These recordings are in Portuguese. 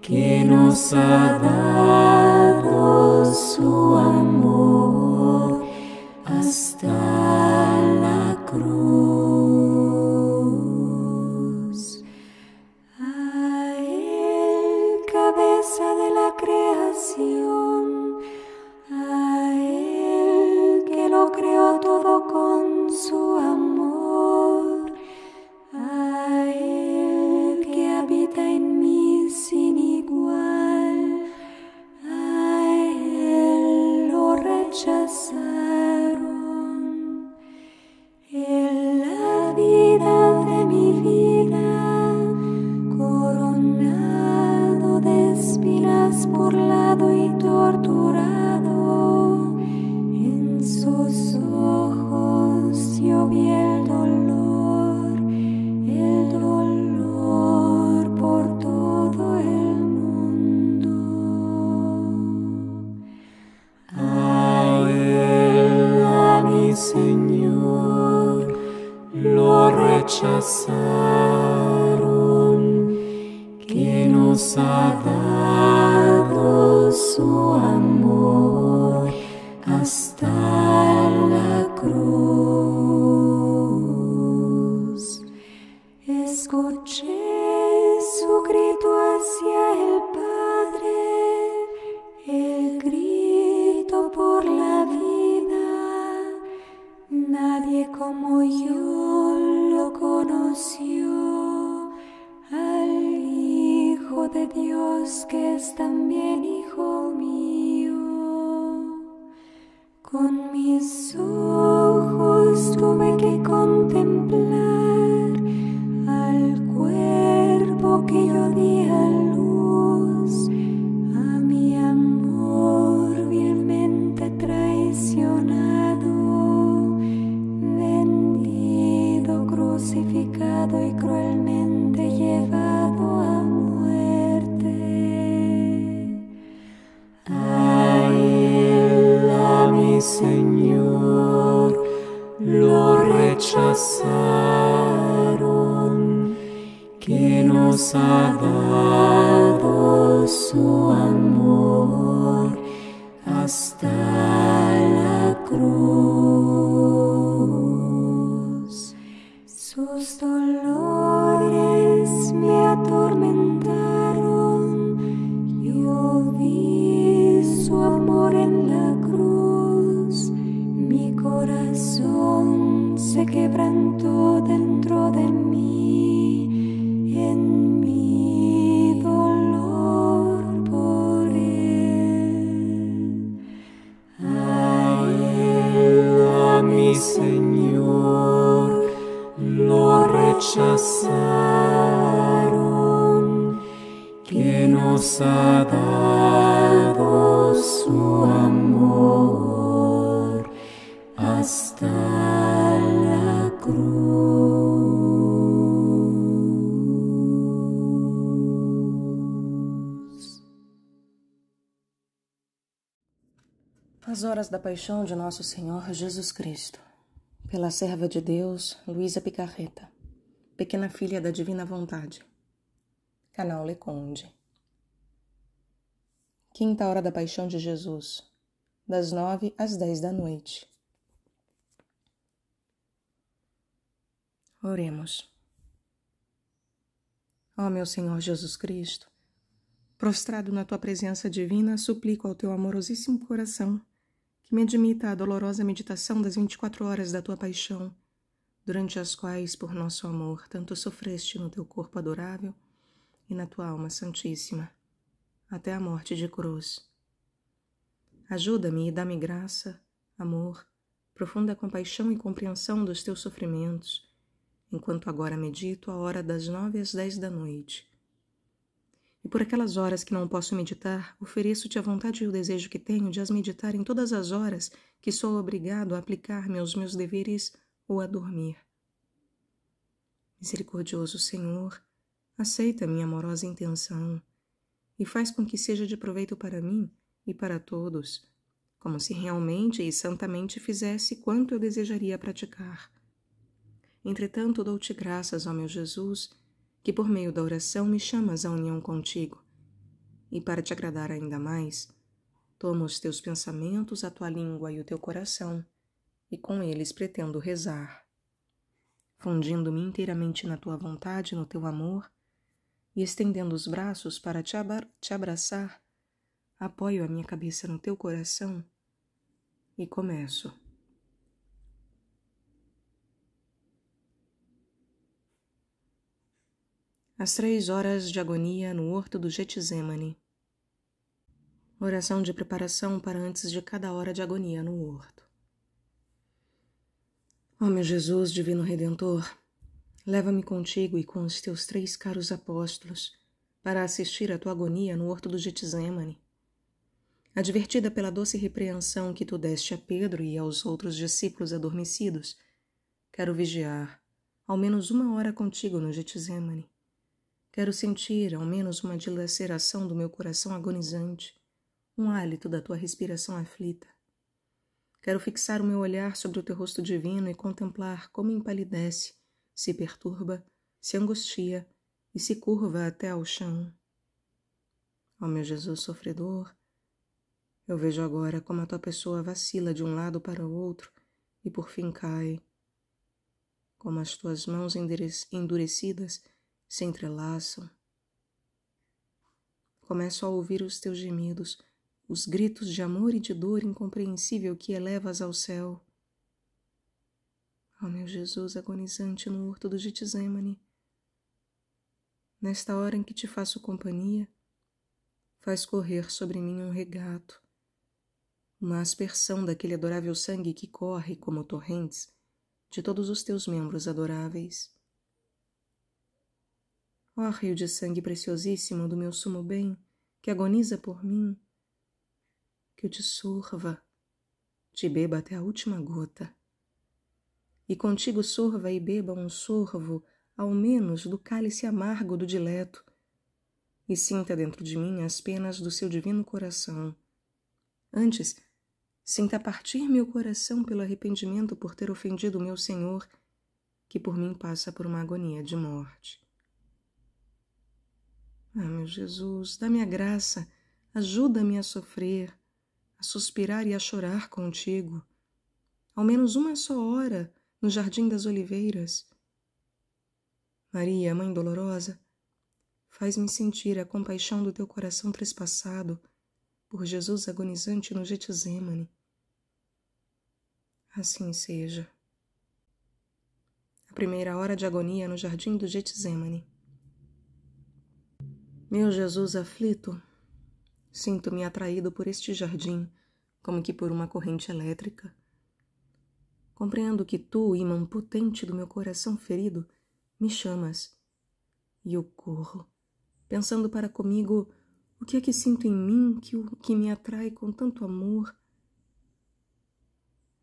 que nos ha dado su amor. So. rechazaron, que nos ha dado su amor. Con mis ojos tuve que contemplar. rechazaron, que nos ha dado su amor hasta la cruz. As horas da paixão de nosso Senhor Jesus Cristo pela serva de Deus, Luísa Picarreta. Pequena Filha da Divina Vontade. Canal Leconde. Quinta Hora da Paixão de Jesus, das nove às dez da noite. Oremos. Ó meu Senhor Jesus Cristo, prostrado na tua presença divina, suplico ao teu amorosíssimo coração que me admita a dolorosa meditação das vinte e quatro horas da tua paixão durante as quais, por nosso amor, tanto sofreste no teu corpo adorável e na tua alma santíssima, até a morte de cruz. Ajuda-me e dá-me graça, amor, profunda compaixão e compreensão dos teus sofrimentos, enquanto agora medito a hora das nove às dez da noite. E por aquelas horas que não posso meditar, ofereço-te a vontade e o desejo que tenho de as meditar em todas as horas que sou obrigado a aplicar-me aos meus deveres ou a dormir. Misericordioso Senhor, aceita minha amorosa intenção e faz com que seja de proveito para mim e para todos, como se realmente e santamente fizesse quanto eu desejaria praticar. Entretanto, dou-te graças, ó meu Jesus, que por meio da oração me chamas à união contigo. E para te agradar ainda mais, toma os teus pensamentos, a tua língua e o teu coração e com eles pretendo rezar. Fundindo-me inteiramente na tua vontade, no teu amor, e estendendo os braços para te, abra te abraçar, apoio a minha cabeça no teu coração e começo. As três horas de agonia no horto do Getizémane. Oração de preparação para antes de cada hora de agonia no horto. Ó oh, meu Jesus, Divino Redentor, leva-me contigo e com os teus três caros apóstolos para assistir à tua agonia no horto do Getizêmane. Advertida pela doce repreensão que tu deste a Pedro e aos outros discípulos adormecidos, quero vigiar ao menos uma hora contigo no Getizêmane. Quero sentir ao menos uma dilaceração do meu coração agonizante, um hálito da tua respiração aflita. Quero fixar o meu olhar sobre o teu rosto divino e contemplar como empalidece, se perturba, se angustia e se curva até ao chão. Ó meu Jesus sofredor, eu vejo agora como a tua pessoa vacila de um lado para o outro e por fim cai, como as tuas mãos endurecidas se entrelaçam. Começo a ouvir os teus gemidos os gritos de amor e de dor incompreensível que elevas ao céu. Ó meu Jesus agonizante no horto do Getizêmane, nesta hora em que te faço companhia, faz correr sobre mim um regato, uma aspersão daquele adorável sangue que corre como torrentes de todos os teus membros adoráveis. Ó rio de sangue preciosíssimo do meu sumo bem, que agoniza por mim, que eu te sorva, te beba até a última gota. E contigo sorva e beba um sorvo, ao menos, do cálice amargo do dileto, e sinta dentro de mim as penas do seu divino coração. Antes, sinta partir meu coração pelo arrependimento por ter ofendido meu Senhor, que por mim passa por uma agonia de morte. Ah, meu Jesus, dá-me a graça, ajuda-me a sofrer, a suspirar e a chorar contigo, ao menos uma só hora no Jardim das Oliveiras. Maria, Mãe Dolorosa, faz-me sentir a compaixão do teu coração trespassado por Jesus agonizante no Getsemane. Assim seja. A primeira hora de agonia no jardim do Getsemane. Meu Jesus aflito, Sinto-me atraído por este jardim, como que por uma corrente elétrica. Compreendo que tu, imã potente do meu coração ferido, me chamas. E eu corro, pensando para comigo o que é que sinto em mim que, o, que me atrai com tanto amor.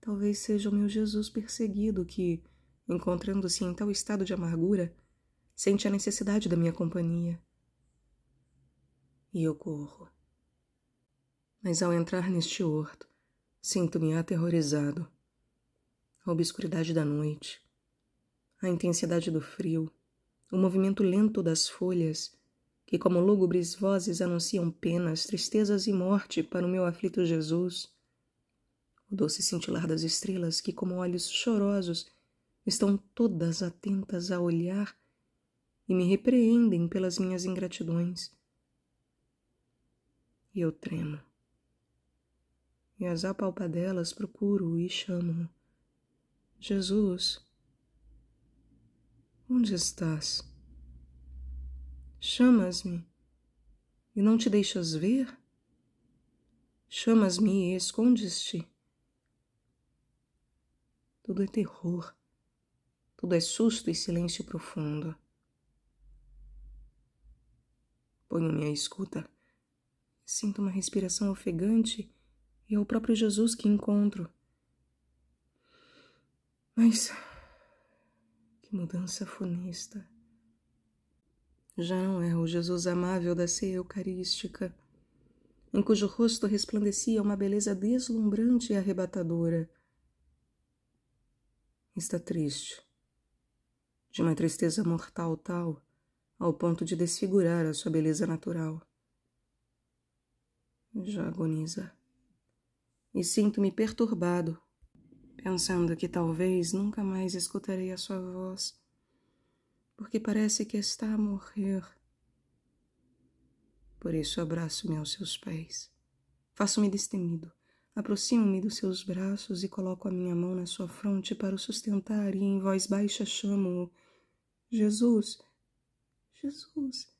Talvez seja o meu Jesus perseguido que, encontrando-se em tal estado de amargura, sente a necessidade da minha companhia. E eu corro mas ao entrar neste horto, sinto-me aterrorizado. A obscuridade da noite, a intensidade do frio, o movimento lento das folhas, que como lúgubres vozes anunciam penas, tristezas e morte para o meu aflito Jesus, o doce cintilar das estrelas que, como olhos chorosos, estão todas atentas a olhar e me repreendem pelas minhas ingratidões. E eu tremo. Em as apalpadelas procuro e chamo. Jesus, onde estás? Chamas-me e não te deixas ver? Chamas-me e escondes-te? Tudo é terror, tudo é susto e silêncio profundo. Ponho-me à escuta, sinto uma respiração ofegante é o próprio Jesus que encontro. Mas que mudança funesta! Já não é o Jesus amável da ceia eucarística, em cujo rosto resplandecia uma beleza deslumbrante e arrebatadora. Está triste, de uma tristeza mortal tal ao ponto de desfigurar a sua beleza natural. Já agoniza e sinto-me perturbado, pensando que talvez nunca mais escutarei a sua voz, porque parece que está a morrer. Por isso abraço-me aos seus pés, faço-me destemido, aproximo-me dos seus braços e coloco a minha mão na sua fronte para o sustentar e em voz baixa chamo-o: Jesus, Jesus.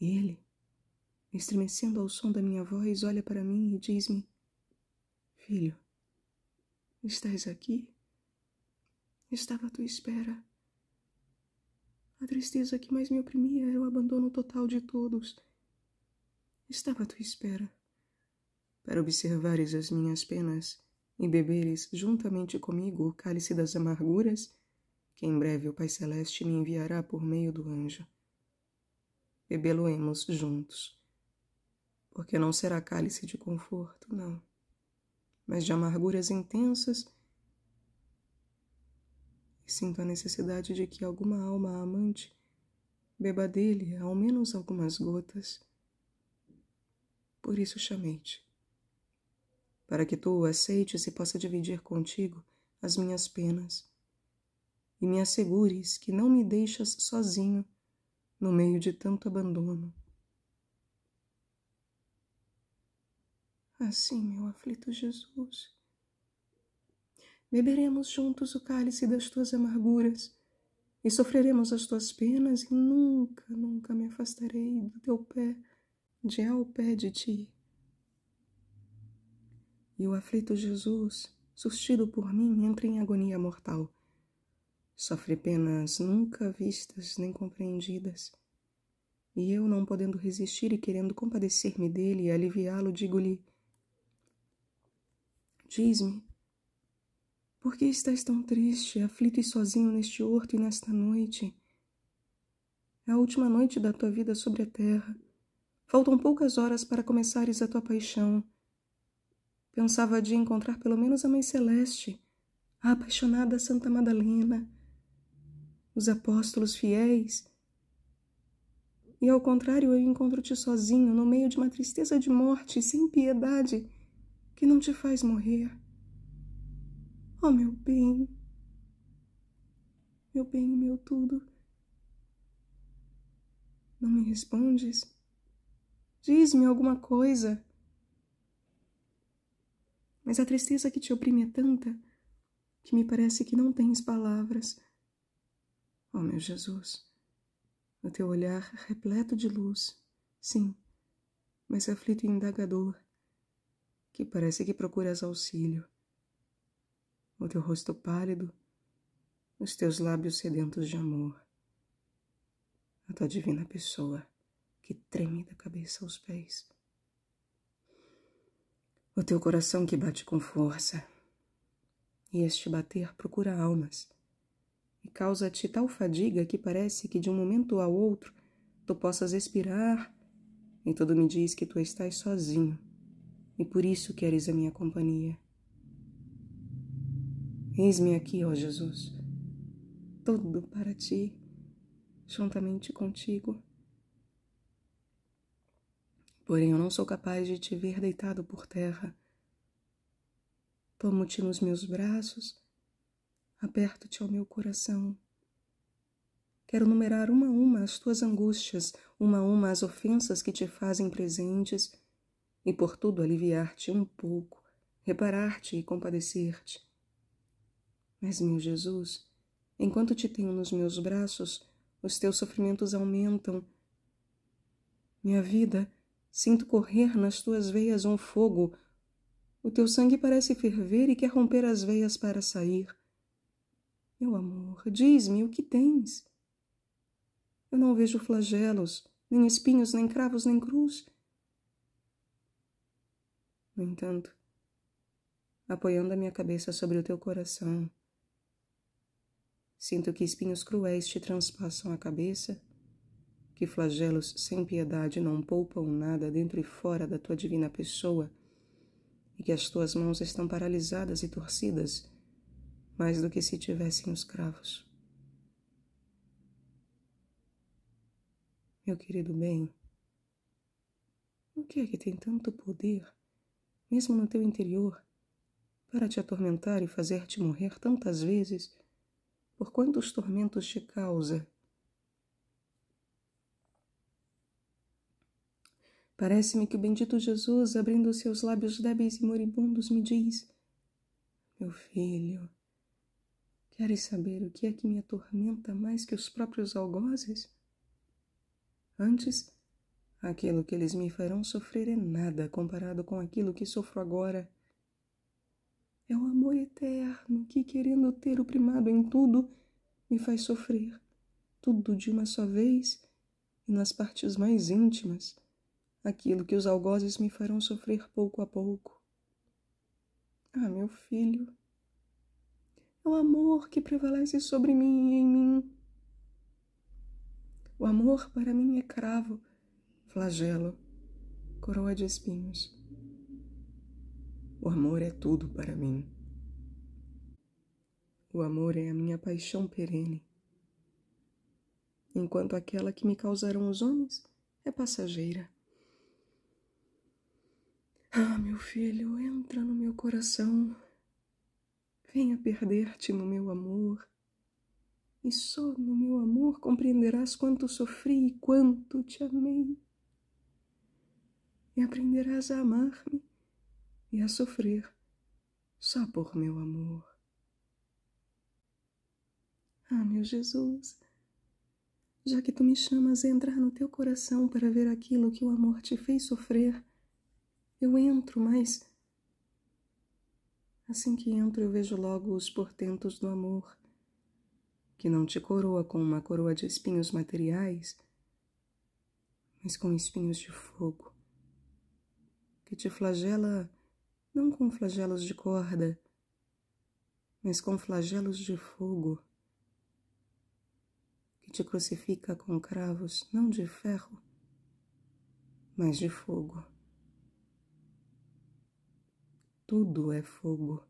E ele estremecendo ao som da minha voz, olha para mim e diz-me: Filho, estás aqui? Estava à tua espera. A tristeza que mais me oprimia era o abandono total de todos. Estava à tua espera para observares as minhas penas e beberes juntamente comigo o cálice das amarguras que em breve o Pai Celeste me enviará por meio do anjo. Bebê-lo-emos juntos porque não será cálice de conforto, não, mas de amarguras intensas. E sinto a necessidade de que alguma alma amante beba dele ao menos algumas gotas. Por isso chamei-te, para que tu o aceites e possa dividir contigo as minhas penas, e me assegures que não me deixas sozinho no meio de tanto abandono. Assim, meu aflito Jesus, beberemos juntos o cálice das tuas amarguras e sofreremos as tuas penas, e nunca, nunca me afastarei do teu pé, de ao pé de ti. E o aflito Jesus, sustido por mim, entra em agonia mortal. Sofre penas nunca vistas nem compreendidas. E eu, não podendo resistir e querendo compadecer-me dele e aliviá-lo, digo-lhe: Diz-me, por que estás tão triste, aflito e sozinho neste horto e nesta noite? É a última noite da tua vida sobre a terra. Faltam poucas horas para começares a tua paixão. Pensava de encontrar pelo menos a Mãe Celeste, a apaixonada Santa Madalena, os apóstolos fiéis. E ao contrário, eu encontro-te sozinho, no meio de uma tristeza de morte, sem piedade que não te faz morrer. Oh, meu bem, meu bem, meu tudo. Não me respondes? Diz-me alguma coisa. Mas a tristeza que te oprime é tanta que me parece que não tens palavras. Oh, meu Jesus, o teu olhar é repleto de luz, sim, mas é aflito e indagador, que parece que procuras auxílio. O teu rosto pálido, os teus lábios sedentos de amor, a tua divina pessoa que treme da cabeça aos pés. O teu coração que bate com força, e este bater procura almas, e causa-te tal fadiga que parece que de um momento ao outro tu possas expirar, e tudo me diz que tu estás sozinho e por isso queres a minha companhia. Eis-me aqui, ó Jesus, tudo para ti, juntamente contigo. Porém, eu não sou capaz de te ver deitado por terra. Tomo-te nos meus braços, aperto-te ao meu coração. Quero numerar uma a uma as tuas angústias, uma a uma as ofensas que te fazem presentes e por tudo aliviar-te um pouco, reparar-te e compadecer-te. Mas, meu Jesus, enquanto te tenho nos meus braços, os teus sofrimentos aumentam. Minha vida, sinto correr nas tuas veias um fogo. O teu sangue parece ferver e quer romper as veias para sair. Meu amor, diz-me o que tens. Eu não vejo flagelos, nem espinhos, nem cravos, nem cruz. No entanto, apoiando a minha cabeça sobre o teu coração, sinto que espinhos cruéis te transpassam a cabeça, que flagelos sem piedade não poupam nada dentro e fora da tua divina pessoa, e que as tuas mãos estão paralisadas e torcidas, mais do que se tivessem os cravos. Meu querido bem, o que é que tem tanto poder mesmo no teu interior, para te atormentar e fazer-te morrer tantas vezes, por quantos tormentos te causa. Parece-me que o bendito Jesus, abrindo seus lábios débeis e moribundos, me diz: Meu filho, queres saber o que é que me atormenta mais que os próprios algozes? Antes, Aquilo que eles me farão sofrer é nada comparado com aquilo que sofro agora. É o amor eterno que, querendo ter o primado em tudo, me faz sofrer, tudo de uma só vez e nas partes mais íntimas, aquilo que os algozes me farão sofrer pouco a pouco. Ah, meu filho, é o amor que prevalece sobre mim e em mim. O amor para mim é cravo flagelo, coroa de espinhos. O amor é tudo para mim. O amor é a minha paixão perene, enquanto aquela que me causaram os homens é passageira. Ah, meu filho, entra no meu coração, venha perder-te no meu amor, e só no meu amor compreenderás quanto sofri e quanto te amei aprenderás a amar-me e a sofrer só por meu amor. Ah, meu Jesus, já que tu me chamas a entrar no teu coração para ver aquilo que o amor te fez sofrer, eu entro, mas. Assim que entro, eu vejo logo os portentos do amor, que não te coroa com uma coroa de espinhos materiais, mas com espinhos de fogo que te flagela não com flagelos de corda, mas com flagelos de fogo, que te crucifica com cravos não de ferro, mas de fogo. Tudo é fogo,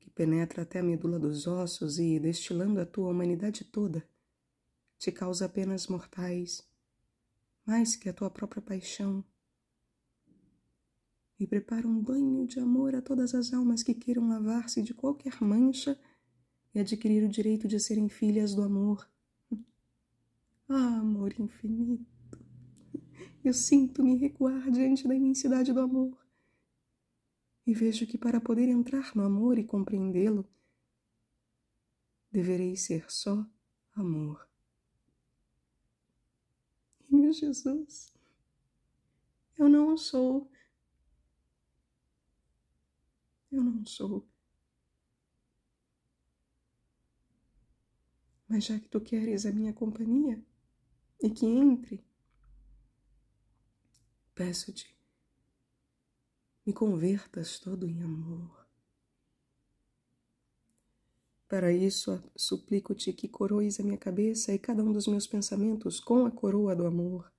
que penetra até a medula dos ossos e, destilando a tua humanidade toda, te causa apenas mortais, mais que a tua própria paixão e prepara um banho de amor a todas as almas que queiram lavar-se de qualquer mancha e adquirir o direito de serem filhas do amor. Ah, amor infinito! Eu sinto-me recuar diante da imensidade do amor. E vejo que para poder entrar no amor e compreendê-lo, deverei ser só amor. E meu Jesus, eu não sou eu não soube. Mas já que tu queres a minha companhia e que entre, peço-te, me convertas todo em amor. Para isso, suplico-te que coroes a minha cabeça e cada um dos meus pensamentos com a coroa do amor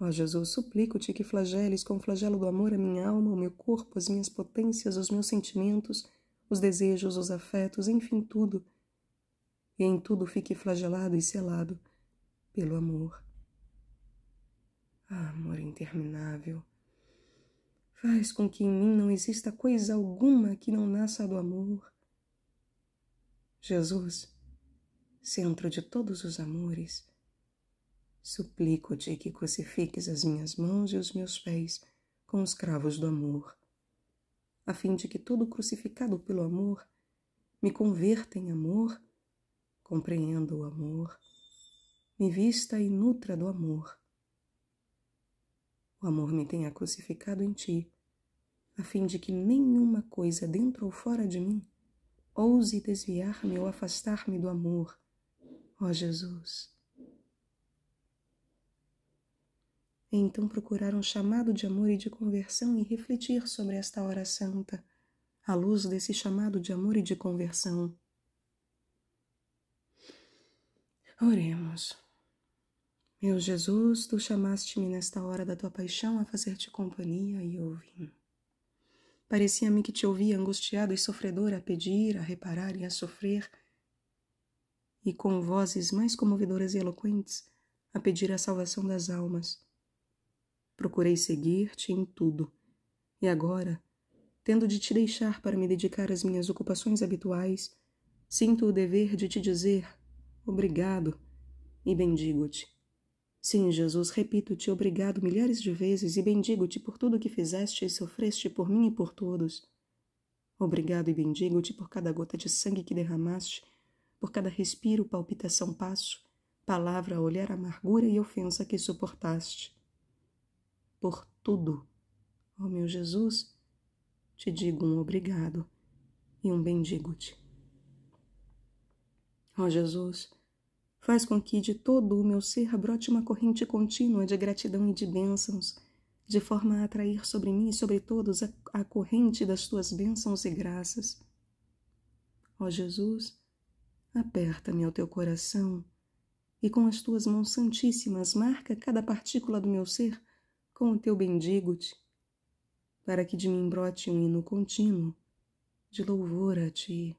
Ó Jesus, suplico-te que flageles com o flagelo do amor a minha alma, o meu corpo, as minhas potências, os meus sentimentos, os desejos, os afetos, enfim, tudo. E em tudo fique flagelado e selado pelo amor. Ah, amor interminável, faz com que em mim não exista coisa alguma que não nasça do amor. Jesus, centro de todos os amores, Suplico-te que crucifiques as minhas mãos e os meus pés com os cravos do amor, a fim de que todo crucificado pelo amor me converta em amor, compreenda o amor, me vista e nutra do amor. O amor me tenha crucificado em ti, a fim de que nenhuma coisa dentro ou fora de mim ouse desviar-me ou afastar-me do amor. Ó Jesus! e então procurar um chamado de amor e de conversão e refletir sobre esta hora santa, à luz desse chamado de amor e de conversão. Oremos. Meu Jesus, tu chamaste-me nesta hora da tua paixão a fazer-te companhia e ouvir. Parecia-me que te ouvia angustiado e sofredor a pedir, a reparar e a sofrer, e com vozes mais comovedoras e eloquentes a pedir a salvação das almas procurei seguir-te em tudo. E agora, tendo de te deixar para me dedicar às minhas ocupações habituais, sinto o dever de te dizer obrigado e bendigo-te. Sim, Jesus, repito-te obrigado milhares de vezes e bendigo-te por tudo que fizeste e sofreste por mim e por todos. Obrigado e bendigo-te por cada gota de sangue que derramaste, por cada respiro, palpitação, passo, palavra, olhar, amargura e ofensa que suportaste por tudo. Ó meu Jesus, te digo um obrigado e um bendigo-te. Ó Jesus, faz com que de todo o meu ser brote uma corrente contínua de gratidão e de bênçãos, de forma a atrair sobre mim e sobre todos a, a corrente das tuas bênçãos e graças. Ó Jesus, aperta-me ao teu coração e com as tuas mãos santíssimas marca cada partícula do meu ser com o teu bendigo-te, para que de mim brote um hino contínuo de louvor a ti.